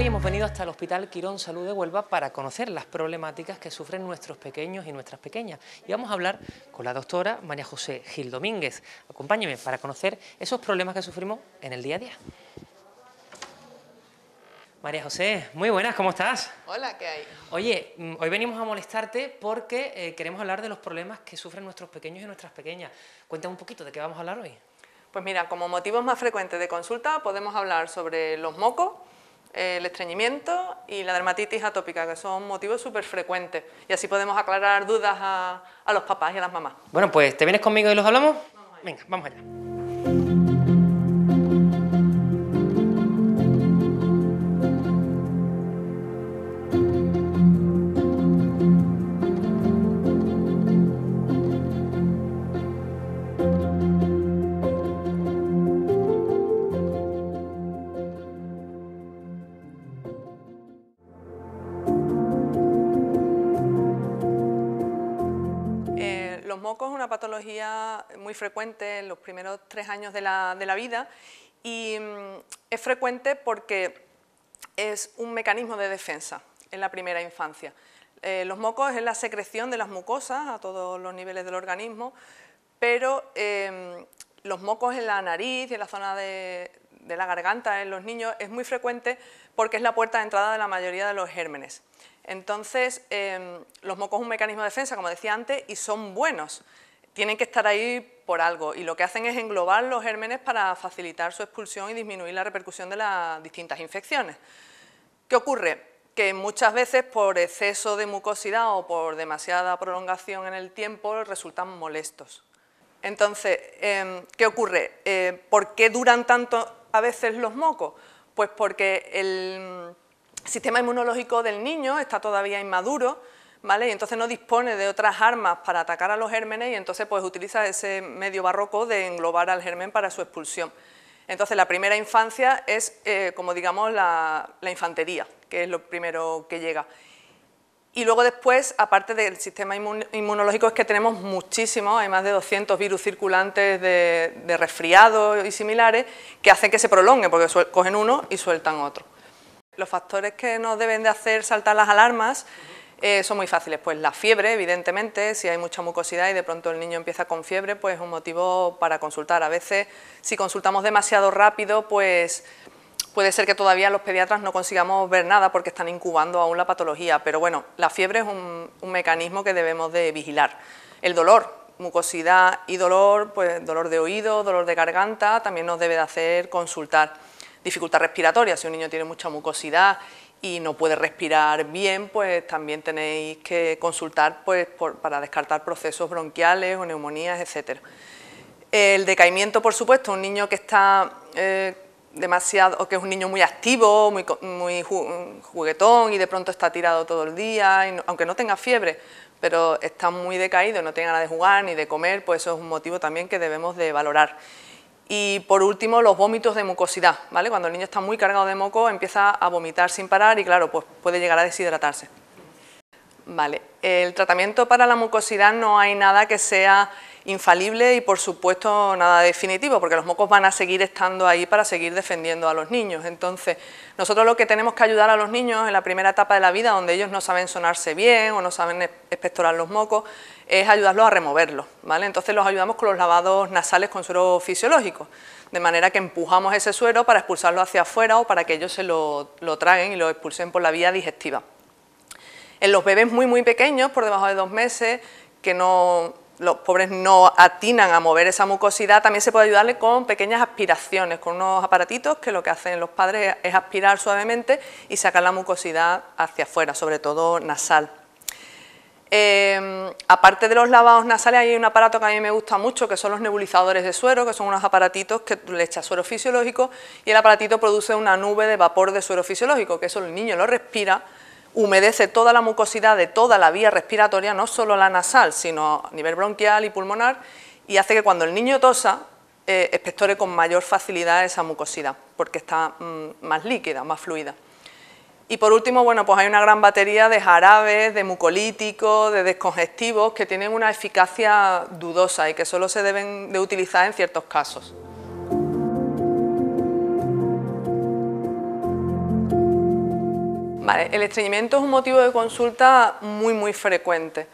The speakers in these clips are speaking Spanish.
Hoy hemos venido hasta el Hospital Quirón Salud de Huelva para conocer las problemáticas que sufren nuestros pequeños y nuestras pequeñas. Y vamos a hablar con la doctora María José Gil Domínguez. Acompáñeme para conocer esos problemas que sufrimos en el día a día. María José, muy buenas, ¿cómo estás? Hola, ¿qué hay? Oye, mm, hoy venimos a molestarte porque eh, queremos hablar de los problemas que sufren nuestros pequeños y nuestras pequeñas. Cuéntame un poquito de qué vamos a hablar hoy. Pues mira, como motivos más frecuentes de consulta podemos hablar sobre los mocos, eh, el estreñimiento y la dermatitis atópica, que son motivos súper frecuentes. Y así podemos aclarar dudas a, los papás y a las mamás. Bueno, pues ¿te vienes conmigo y los hablamos? Venga, vamos allá. patología muy frecuente en los primeros tres años de la, vida y mm, es frecuente porque es un mecanismo de defensa en la primera infancia. Eh, los mocos es la secreción de las mucosas a todos los niveles del organismo, pero em, los mocos en la nariz y en la zona de, la garganta en los niños es muy frecuente porque es la puerta de entrada de la mayoría de los gérmenes. Entonces, em, los mocos es un mecanismo de defensa, como decía antes, y son buenos tienen que estar ahí por algo y lo que hacen es englobar los gérmenes para facilitar su expulsión y disminuir la repercusión de las distintas infecciones. ¿Qué ocurre? Que muchas veces por exceso de mucosidad o por demasiada prolongación en el tiempo resultan molestos. Entonces, em, ¿qué ocurre? Eh, ¿Por qué duran tanto a veces los mocos? Pues porque el sistema inmunológico del niño está todavía inmaduro, ¿vale? Y entonces no dispone de otras armas para atacar a los gérmenes y entonces pues utiliza ese medio barroco de englobar al germen para su expulsión. Entonces la primera infancia es, eh, como digamos, la, infantería, que es lo primero que llega. Y luego después, aparte del sistema inmunológico, es que tenemos muchísimos, hay más de 200 virus circulantes de, de resfriados y similares, que hacen que se prolongue, porque cogen uno y sueltan otro. Los factores que nos deben de hacer saltar las alarmas eh, son muy fáciles, pues la fiebre, evidentemente, si hay mucha mucosidad y de pronto el niño empieza con fiebre, pues es un motivo para consultar. A veces, si consultamos demasiado rápido, pues puede ser que todavía los pediatras no consigamos ver nada porque están incubando aún la patología, pero bueno, la fiebre es un, mecanismo que debemos de vigilar. El dolor, mucosidad y dolor, pues dolor de oído, dolor de garganta, también nos debe de hacer consultar. Dificultad respiratoria, si un niño tiene mucha mucosidad y no puede respirar bien, pues también tenéis que consultar pues, para descartar procesos bronquiales o neumonías, etc. El decaimiento, por supuesto, un niño que está eh, demasiado, o que es un niño muy activo, muy, juguetón y de pronto está tirado todo el día, y aunque no tenga fiebre, pero está muy decaído, no tiene ganas de jugar ni de comer, pues eso es un motivo también que debemos de valorar. Y por último, los vómitos de mucosidad, ¿vale? Cuando el niño está muy cargado de moco, empieza a vomitar sin parar y claro, pues puede llegar a deshidratarse. Vale, el tratamiento para la mucosidad no hay nada que sea infalible y por supuesto nada definitivo, porque los mocos van a seguir estando ahí para seguir defendiendo a los niños. Entonces, nosotros lo que tenemos que ayudar a los niños en la primera etapa de la vida, donde ellos no saben sonarse bien o no saben expectorar los mocos, es ayudarlos a removerlos, ¿vale? Entonces los ayudamos con los lavados nasales con suero fisiológico, de manera que empujamos ese suero para expulsarlo hacia afuera o para que ellos se lo, lo traguen y lo expulsen por la vía digestiva. En los bebés muy muy pequeños, por debajo de dos meses, que no los pobres no atinan a mover esa mucosidad, también se puede ayudarle con pequeñas aspiraciones, con unos aparatitos que lo que hacen los padres es aspirar suavemente y sacar la mucosidad hacia afuera, sobre todo nasal. Em, aparte de los lavados nasales hay un aparato que a mí me gusta mucho que son los nebulizadores de suero, que son unos aparatitos que le echas suero fisiológico y el aparatito produce una nube de vapor de suero fisiológico, que eso el niño lo respira humedece toda la mucosidad de toda la vía respiratoria, no solo la nasal, sino a nivel bronquial y pulmonar, y hace que cuando el niño tosa, eh, expectore con mayor facilidad esa mucosidad, porque está mm, más líquida, más fluida. Y por último, bueno, pues hay una gran batería de jarabes, de mucolíticos, de descongestivos que tienen una eficacia dudosa y que solo se deben de utilizar en ciertos casos. el estreñimiento es un motivo de consulta muy, muy frecuente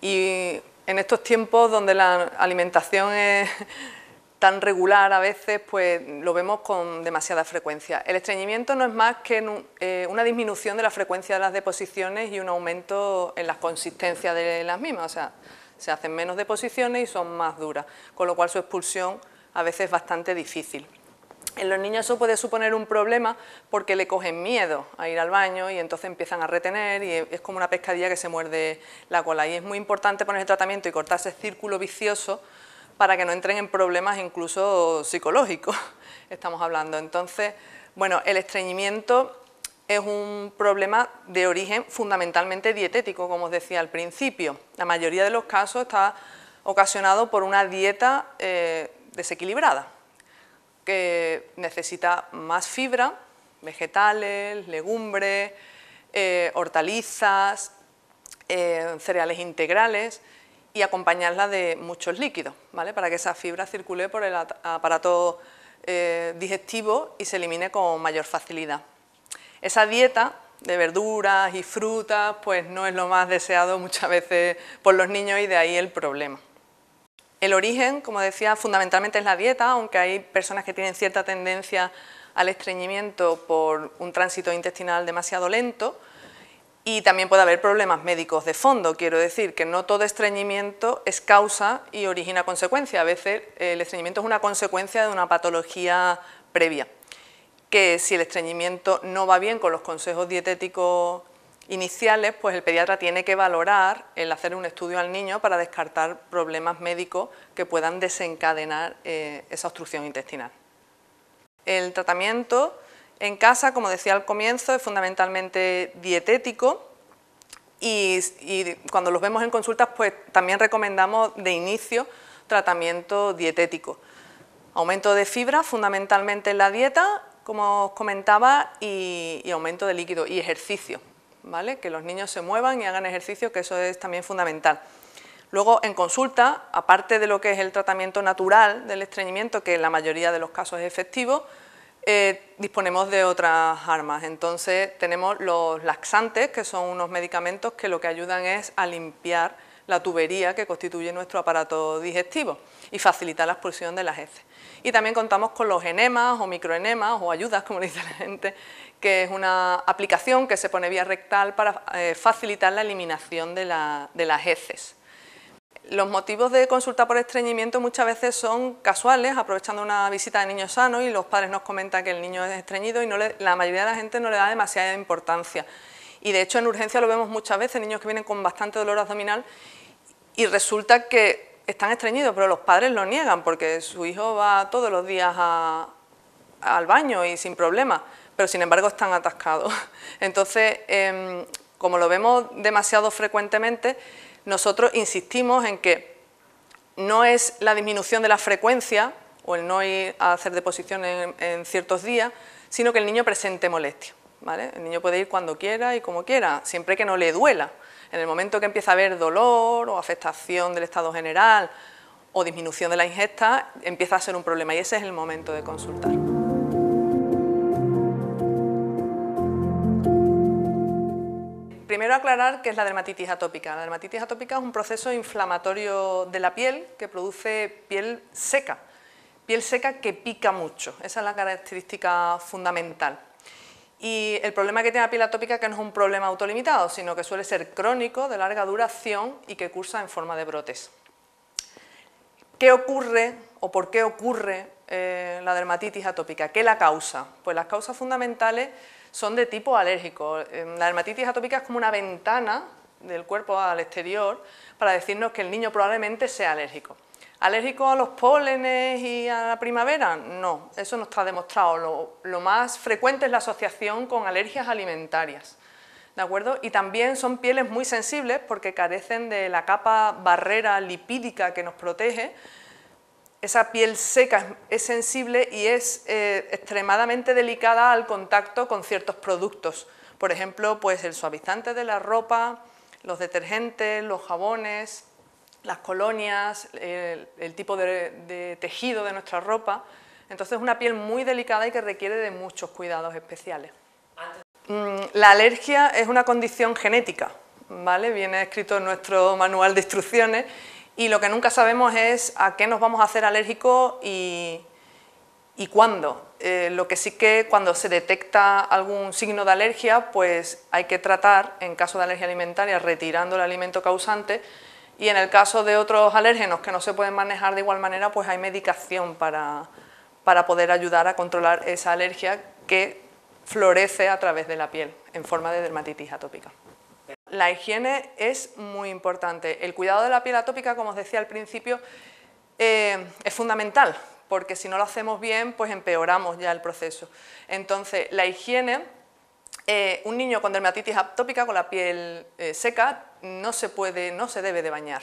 y en estos tiempos donde la alimentación es tan regular a veces, pues lo vemos con demasiada frecuencia. El estreñimiento no es más que eh, una disminución de la frecuencia de las deposiciones y un aumento en las consistencias de las mismas, o sea, se hacen menos deposiciones y son más duras, con lo cual su expulsión a veces es bastante difícil. En los niños eso puede suponer un problema porque le cogen miedo a ir al baño y entonces empiezan a retener y es como una pescadilla que se muerde la cola. Y es muy importante poner el tratamiento y cortar ese círculo vicioso para que no entren en problemas incluso psicológicos, estamos hablando. Entonces, bueno, el estreñimiento es un problema de origen fundamentalmente dietético, como os decía al principio. La mayoría de los casos está ocasionado por una dieta eh, desequilibrada que necesita más fibra, vegetales, legumbres, eh, hortalizas, eh, cereales integrales y acompañarla de muchos líquidos, ¿vale? para que esa fibra circule por el aparato eh, digestivo y se elimine con mayor facilidad. Esa dieta de verduras y frutas pues no es lo más deseado muchas veces por los niños y de ahí el problema. El origen, como decía, fundamentalmente es la dieta, aunque hay personas que tienen cierta tendencia al estreñimiento por un tránsito intestinal demasiado lento y también puede haber problemas médicos de fondo. Quiero decir que no todo estreñimiento es causa y origina consecuencia. A veces el estreñimiento es una consecuencia de una patología previa que si el estreñimiento no va bien con los consejos dietéticos iniciales, pues el pediatra tiene que valorar el hacer un estudio al niño para descartar problemas médicos que puedan desencadenar eh, esa obstrucción intestinal. El tratamiento en casa, como decía al comienzo, es fundamentalmente dietético y, cuando los vemos en consultas, pues también recomendamos de inicio tratamiento dietético. Aumento de fibra, fundamentalmente en la dieta, como os comentaba, y aumento de líquido y ejercicio. Que los niños se muevan y hagan ejercicio, que eso es también fundamental. Luego, en consulta, aparte de lo que es el tratamiento natural del estreñimiento, que en la mayoría de los casos es efectivo, eh, disponemos de otras armas. Entonces, tenemos los laxantes, que son unos medicamentos que lo que ayudan es a limpiar la tubería que constituye nuestro aparato digestivo y facilitar la expulsión de las heces. Y también contamos con los enemas o microenemas o ayudas, como dice la gente, que es una aplicación que se pone vía rectal para eh, facilitar la eliminación de, las heces. Los motivos de consulta por estreñimiento muchas veces son casuales, aprovechando una visita de niños sanos y los padres nos comentan que el niño es estreñido y la mayoría de la gente no le da demasiada importancia. Y de hecho en urgencia lo vemos muchas veces, niños que vienen con bastante dolor abdominal y resulta que están estreñidos, pero los padres lo niegan porque su hijo va todos los días al baño y sin problema pero sin embargo están atascados. Entonces, em, como lo vemos demasiado frecuentemente, nosotros insistimos en que no es la disminución de la frecuencia o el no ir a hacer deposición en, ciertos días, sino que el niño presente molestia. El niño puede ir cuando quiera y como quiera, siempre que no le duela. En el momento que empieza a haber dolor o afectación del estado general o disminución de la ingesta, empieza a ser un problema y ese es el momento de consultar. Primero aclarar qué es la dermatitis atópica. La dermatitis atópica es un proceso inflamatorio de la piel que produce piel seca, piel seca que pica mucho. Esa es la característica fundamental. Y el problema que tiene la piel atópica es que no es un problema autolimitado, sino que suele ser crónico, de larga duración y que cursa en forma de brotes. ¿Qué ocurre o por qué ocurre eh, la dermatitis atópica? ¿Qué la causa? Pues las causas fundamentales son de tipo alérgico. Em, la dermatitis atópica es como una ventana del cuerpo al exterior para decirnos que el niño probablemente sea alérgico. ¿Alérgico a los pólenes y a la primavera? No, eso no está demostrado. Lo, lo, más frecuente es la asociación con alergias alimentarias. ¿De acuerdo? Y también son pieles muy sensibles porque carecen de la capa barrera lipídica que nos protege esa piel seca es sensible y es eh, extremadamente delicada al contacto con ciertos productos. Por ejemplo, pues el suavizante de la ropa, los detergentes, los jabones, las colonias, el, tipo de, de tejido de nuestra ropa. Entonces es una piel muy delicada y que requiere de muchos cuidados especiales. Mm, la alergia es una condición genética, ¿vale? Viene escrito en nuestro manual de instrucciones y lo que nunca sabemos es a qué nos vamos a hacer alérgicos y, y cuándo. Eh, lo que sí que cuando se detecta algún signo de alergia, pues hay que tratar, en caso de alergia alimentaria, retirando el alimento causante y en el caso de otros alérgenos que no se pueden manejar de igual manera, pues hay medicación para, para poder ayudar a controlar esa alergia que florece a través de la piel en forma de dermatitis atópica. La higiene es muy importante. El cuidado de la piel atópica, como os decía al principio, eh, es fundamental, porque si no lo hacemos bien, pues empeoramos ya el proceso. Entonces, la higiene, eh, un niño con dermatitis atópica, con la piel eh, seca, no se puede, no se debe de bañar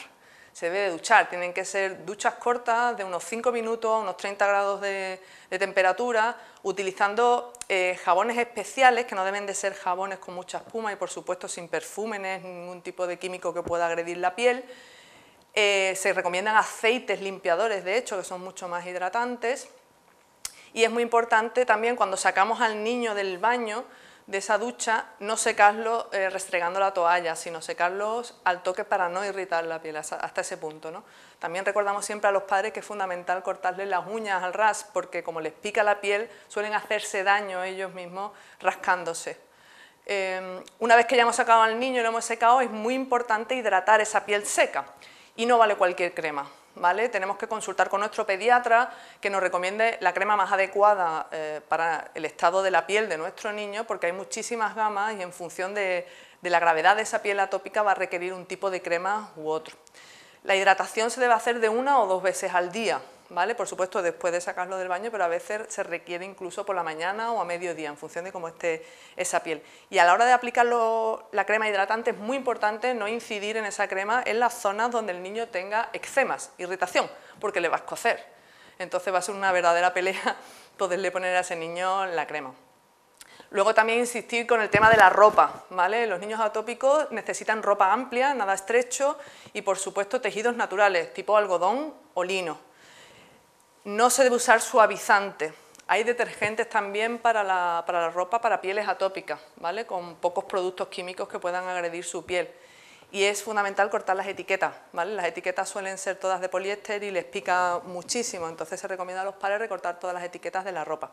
se debe duchar. Tienen que ser duchas cortas de unos 5 minutos, a unos 30 grados de, temperatura, utilizando eh, jabones especiales, que no deben de ser jabones con mucha espuma y por supuesto sin perfúmenes, ningún tipo de químico que pueda agredir la piel. Eh, se recomiendan aceites limpiadores, de hecho, que son mucho más hidratantes. Y es muy importante también cuando sacamos al niño del baño, de esa ducha, no secarlo eh, restregando la toalla, sino secarlos al toque para no irritar la piel hasta ese punto. También recordamos siempre a los padres que es fundamental cortarles las uñas al ras, porque como les pica la piel, suelen hacerse daño ellos mismos rascándose. Em, una vez que ya hemos sacado al niño y lo hemos secado, es muy importante hidratar esa piel seca y no vale cualquier crema. Tenemos que consultar con nuestro pediatra que nos recomiende la crema más adecuada eh, para el estado de la piel de nuestro niño, porque hay muchísimas gamas y en función de la gravedad de esa piel atópica va a requerir un tipo de crema u otro. La hidratación se debe hacer de una o dos veces al día, por supuesto, después de sacarlo del baño, pero a veces se requiere incluso por la mañana o a mediodía, en función de cómo esté esa piel. Y a la hora de aplicar la crema hidratante es muy importante no incidir en esa crema en las zonas donde el niño tenga eczemas, irritación, porque le va a escocer. Entonces va a ser una verdadera pelea poderle poner a ese niño la crema. Luego también insistir con el tema de la ropa, Los niños atópicos necesitan ropa amplia, nada estrecho y por supuesto tejidos naturales, tipo algodón o lino, no se debe usar suavizante. Hay detergentes también para la, ropa, para pieles atópicas, ¿vale? con pocos productos químicos que puedan agredir su piel. Y es fundamental cortar las etiquetas. ¿vale? Las etiquetas suelen ser todas de poliéster y les pica muchísimo, entonces se recomienda a los padres recortar todas las etiquetas de la ropa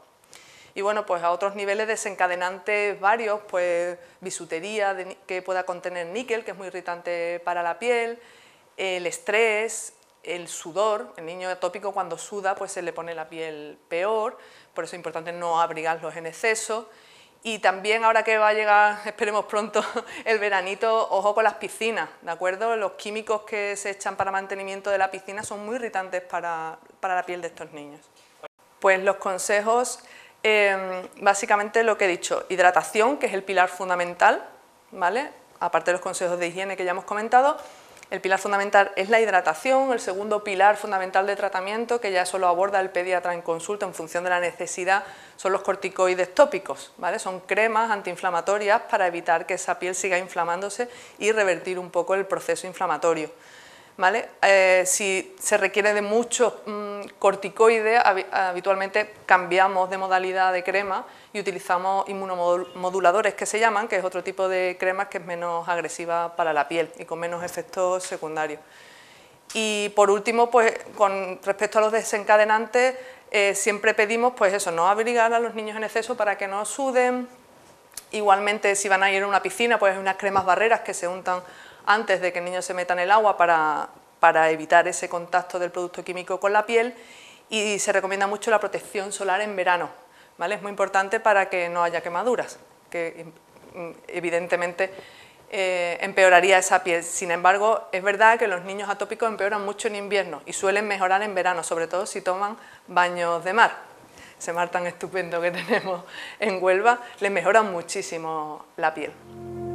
y bueno, pues a otros niveles desencadenantes varios, pues bisutería que pueda contener níquel, que es muy irritante para la piel, el estrés, el sudor, el niño atópico cuando suda pues se le pone la piel peor, por eso es importante no abrigarlos en exceso. Y también ahora que va a llegar, esperemos pronto, el veranito, ojo con las piscinas, ¿de acuerdo? Los químicos que se echan para mantenimiento de la piscina son muy irritantes para, la piel de estos niños. Pues los consejos, em, básicamente lo que he dicho, hidratación, que es el pilar fundamental, ¿vale? Aparte de los consejos de higiene que ya hemos comentado, el pilar fundamental es la hidratación, el segundo pilar fundamental de tratamiento, que ya solo aborda el pediatra en consulta en función de la necesidad, son los corticoides tópicos, Son cremas antiinflamatorias para evitar que esa piel siga inflamándose y revertir un poco el proceso inflamatorio. Eh, si se requiere de muchos mm, corticoides, habitualmente cambiamos de modalidad de crema y utilizamos inmunomoduladores que se llaman, que es otro tipo de crema que es menos agresiva para la piel y con menos efectos secundarios. Y por último, pues con respecto a los desencadenantes, eh, siempre pedimos pues eso, no abrigar a los niños en exceso para que no suden, Igualmente, si van a ir a una piscina, pues hay unas cremas barreras que se untan antes de que el niño se meta en el agua para, evitar ese contacto del producto químico con la piel y se recomienda mucho la protección solar en verano. Es muy importante para que no haya quemaduras, que mm, evidentemente eh, empeoraría esa piel. Sin embargo, es verdad que los niños atópicos empeoran mucho en invierno y suelen mejorar en verano, sobre todo si toman baños de mar. Ese mar tan estupendo que tenemos en Huelva, les mejora muchísimo la piel.